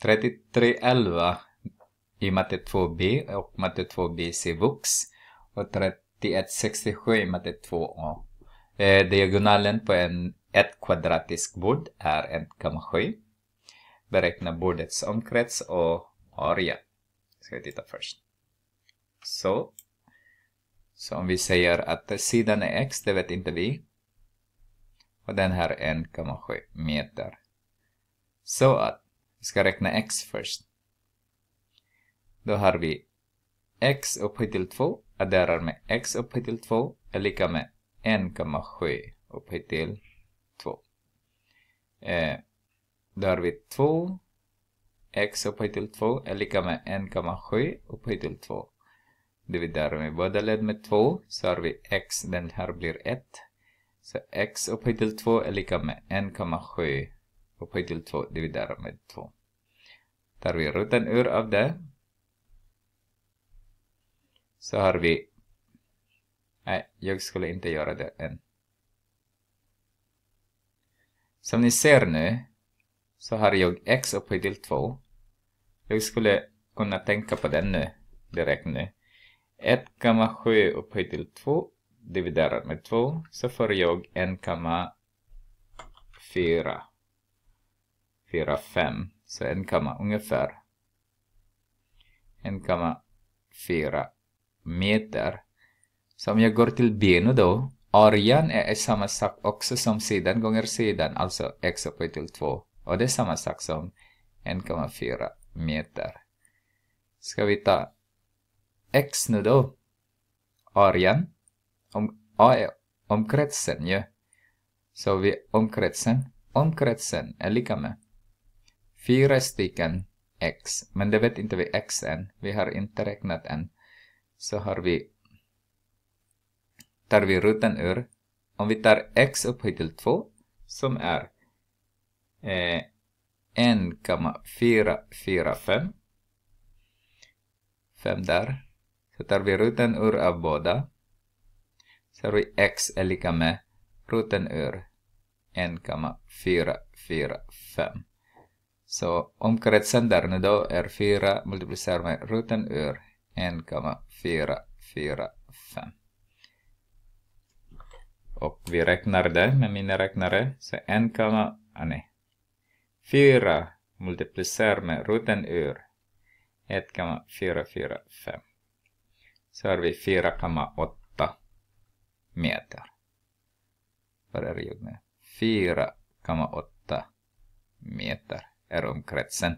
3311 i matte 2b och matte 2b C-vux och 3167 i matte 2a. Eh, diagonalen på en, ett kvadratisk bord är 1,7. Beräkna bordets omkrets och area. Ska vi titta först. Så. Så om vi säger att sidan är x, det vet inte vi. Och den här är 1,7 meter. Så att vi ska räkna x först. Då har vi x upphöjt till 2 adderar med x upphöjt till 2 är lika med 1,7 upphöjt till 2. Eh, då har vi 2 x upphöjt till 2 är lika med 1,7 upphöjt till 2. Dividerar med båda led med 2 så har vi x, den här blir 1. Så x upphöjt till 2 är lika med 1,7 upphöjt till 2 dividerat med 2. Tar vi rutan ur av det så har vi... Nej, jag skulle inte göra det än. Som ni ser nu så har jag x upphöjt till 2. Jag skulle kunna tänka på den nu, direkt nu. 1,7 upphöjt till 2 dividerat med 2 så får jag 1,4. 4, 5. Så en ungefär 1,4 meter. Så om jag går till benen då. Arean är samma sak också som sidan gånger sidan, alltså x upphöjt till 2. Och det är samma sak som 1,4 meter. Ska vi ta x nu då? Arean. Om, a är omkretsen ju. Ja. Så vi omkretsen. Omkretsen är lika med fyra stycken x, men det vet inte vi x än. Vi har inte räknat än. Så har vi, tar vi ruten ur. Om vi tar x upphöjt till 2, som är eh, 1,445. 5 där. Så tar vi ruten ur av båda. Så har vi x är lika med ruten ur 1,445. Så omkretsen då är 4 multiplicerat med ruten ur 1,445. Och vi räknar det med min räknare. Så 1, ah, nej. 4 multiplicerat med ruten ur 1,445. Så har vi 4,8 meter. Vad är det 4,8 meter är omkretsen.